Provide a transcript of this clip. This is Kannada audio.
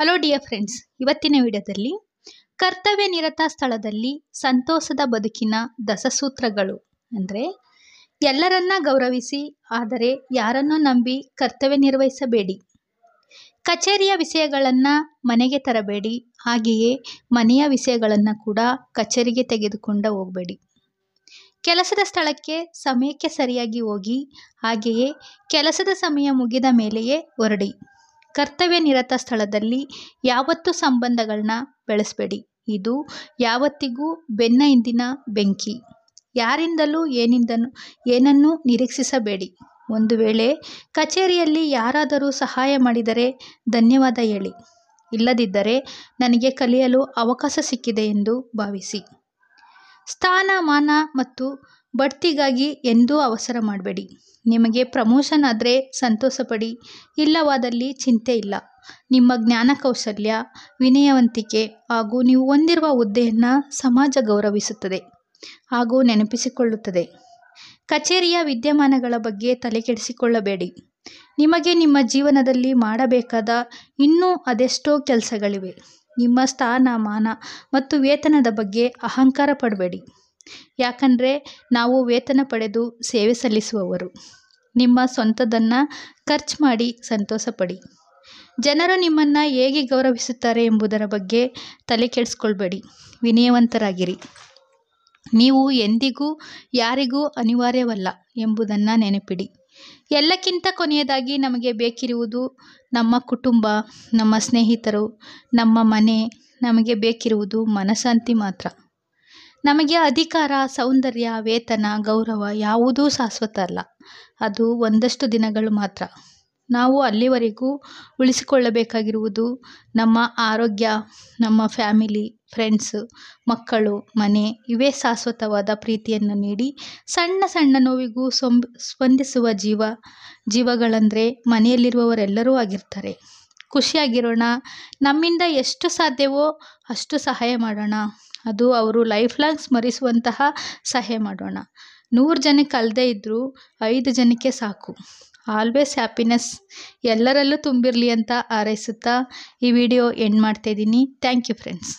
ಹಲೋ ಡಿಯರ್ ಫ್ರೆಂಡ್ಸ್ ಇವತ್ತಿನ ವಿಡಿಯೋದಲ್ಲಿ ಕರ್ತವ್ಯ ನಿರತ ಸ್ಥಳದಲ್ಲಿ ಸಂತೋಷದ ಬದುಕಿನ ದಸಸೂತ್ರಗಳು ಅಂದರೆ ಎಲ್ಲರನ್ನ ಗೌರವಿಸಿ ಆದರೆ ಯಾರನ್ನೂ ನಂಬಿ ಕರ್ತವ್ಯ ನಿರ್ವಹಿಸಬೇಡಿ ಕಚೇರಿಯ ವಿಷಯಗಳನ್ನು ಮನೆಗೆ ತರಬೇಡಿ ಹಾಗೆಯೇ ಮನೆಯ ವಿಷಯಗಳನ್ನು ಕೂಡ ಕಚೇರಿಗೆ ತೆಗೆದುಕೊಂಡು ಹೋಗಬೇಡಿ ಕೆಲಸದ ಸ್ಥಳಕ್ಕೆ ಸಮಯಕ್ಕೆ ಸರಿಯಾಗಿ ಹೋಗಿ ಹಾಗೆಯೇ ಕೆಲಸದ ಸಮಯ ಮುಗಿದ ಮೇಲೆಯೇ ಹೊರಡಿ ಕರ್ತವ್ಯ ನಿರತ ಸ್ಥಳದಲ್ಲಿ ಯಾವತ್ತೂ ಸಂಬಂಧಗಳನ್ನ ಬೆಳೆಸಬೇಡಿ ಇದು ಯಾವತ್ತಿಗೂ ಬೆನ್ನ ಹಿಂದಿನ ಬೆಂಕಿ ಯಾರಿಂದಲೂ ಏನಿಂದನೂ ಏನನ್ನೂ ನಿರೀಕ್ಷಿಸಬೇಡಿ ಒಂದು ವೇಳೆ ಕಚೇರಿಯಲ್ಲಿ ಯಾರಾದರೂ ಸಹಾಯ ಮಾಡಿದರೆ ಧನ್ಯವಾದ ಹೇಳಿ ಇಲ್ಲದಿದ್ದರೆ ನನಗೆ ಕಲಿಯಲು ಅವಕಾಶ ಸಿಕ್ಕಿದೆ ಎಂದು ಭಾವಿಸಿ ಸ್ಥಾನಮಾನ ಮತ್ತು ಬಡ್ತಿಗಾಗಿ ಎಂದೂ ಅವಸರ ಮಾಡಬೇಡಿ ನಿಮಗೆ ಪ್ರಮೋಷನ್ ಆದರೆ ಸಂತೋಷಪಡಿ ಇಲ್ಲವಾದಲ್ಲಿ ಚಿಂತೆ ಇಲ್ಲ ನಿಮ್ಮ ಜ್ಞಾನ ಕೌಶಲ್ಯ ವಿನಯವಂತಿಕೆ ಹಾಗೂ ನೀವು ಹೊಂದಿರುವ ಹುದ್ದೆಯನ್ನು ಸಮಾಜ ಗೌರವಿಸುತ್ತದೆ ಹಾಗೂ ನೆನಪಿಸಿಕೊಳ್ಳುತ್ತದೆ ಕಚೇರಿಯ ವಿದ್ಯಮಾನಗಳ ಬಗ್ಗೆ ತಲೆಕೆಡಿಸಿಕೊಳ್ಳಬೇಡಿ ನಿಮಗೆ ನಿಮ್ಮ ಜೀವನದಲ್ಲಿ ಮಾಡಬೇಕಾದ ಇನ್ನೂ ಅದೆಷ್ಟೋ ಕೆಲಸಗಳಿವೆ ನಿಮ್ಮ ಸ್ಥಾನ ಮಾನ ಮತ್ತು ವೇತನದ ಬಗ್ಗೆ ಅಹಂಕಾರ ಪಡಬೇಡಿ ಯಾಕಂದರೆ ನಾವು ವೇತನ ಪಡೆದು ಸೇವೆ ಸಲ್ಲಿಸುವವರು ನಿಮ್ಮ ಸ್ವಂತದನ್ನು ಖರ್ಚು ಮಾಡಿ ಸಂತೋಷಪಡಿ ಜನರು ನಿಮ್ಮನ್ನು ಹೇಗೆ ಗೌರವಿಸುತ್ತಾರೆ ಎಂಬುದರ ಬಗ್ಗೆ ತಲೆ ಕೆಡಿಸ್ಕೊಳ್ಬೇಡಿ ವಿನಯವಂತರಾಗಿರಿ ನೀವು ಎಂದಿಗೂ ಯಾರಿಗೂ ಅನಿವಾರ್ಯವಲ್ಲ ಎಂಬುದನ್ನು ನೆನಪಿಡಿ ಎಲ್ಲಕ್ಕಿಂತ ಕೊನೆಯದಾಗಿ ನಮಗೆ ಬೇಕಿರುವುದು ನಮ್ಮ ಕುಟುಂಬ ನಮ್ಮ ಸ್ನೇಹಿತರು ನಮ್ಮ ಮನೆ ನಮಗೆ ಬೇಕಿರುವುದು ಮನಃಶಾಂತಿ ಮಾತ್ರ ನಮಗೆ ಅಧಿಕಾರ ಸೌಂದರ್ಯ ವೇತನ ಗೌರವ ಯಾವುದೂ ಶಾಶ್ವತ ಅಲ್ಲ ಅದು ಒಂದಷ್ಟು ದಿನಗಳು ಮಾತ್ರ ನಾವು ಅಲ್ಲಿವರೆಗೂ ಉಳಿಸಿಕೊಳ್ಳಬೇಕಾಗಿರುವುದು ನಮ್ಮ ಆರೋಗ್ಯ ನಮ್ಮ ಫ್ಯಾಮಿಲಿ ಫ್ರೆಂಡ್ಸ್ ಮಕ್ಕಳು ಮನೆ ಇವೇ ಶಾಶ್ವತವಾದ ಪ್ರೀತಿಯನ್ನು ನೀಡಿ ಸಣ್ಣ ಸಣ್ಣ ನೋವಿಗೂ ಸೊಂಬ್ ಸ್ಪಂದಿಸುವ ಜೀವ ಜೀವಗಳಂದರೆ ಮನೆಯಲ್ಲಿರುವವರೆಲ್ಲರೂ ಆಗಿರ್ತಾರೆ ಖುಷಿಯಾಗಿರೋಣ ನಮ್ಮಿಂದ ಎಷ್ಟು ಸಾಧ್ಯವೋ ಅಷ್ಟು ಸಹಾಯ ಮಾಡೋಣ ಅದು ಅವರು ಲೈಫ್ ಲಾಂಗ್ ಸ್ಮರಿಸುವಂತಹ ಸಹಾಯ ಮಾಡೋಣ ನೂರು ಜನಕ್ಕೆ ಅಲ್ಲದೆ ಇದ್ದರೂ ಐದು ಜನಕ್ಕೆ ಸಾಕು ಆಲ್ವೇಸ್ ಹ್ಯಾಪಿನೆಸ್ ಎಲ್ಲರಲ್ಲೂ ತುಂಬಿರಲಿ ಅಂತ ಹಾರೈಸುತ್ತಾ ಈ ವಿಡಿಯೋ ಎಂಡ್ ಮಾಡ್ತಾಯಿದ್ದೀನಿ ಥ್ಯಾಂಕ್ ಯು ಫ್ರೆಂಡ್ಸ್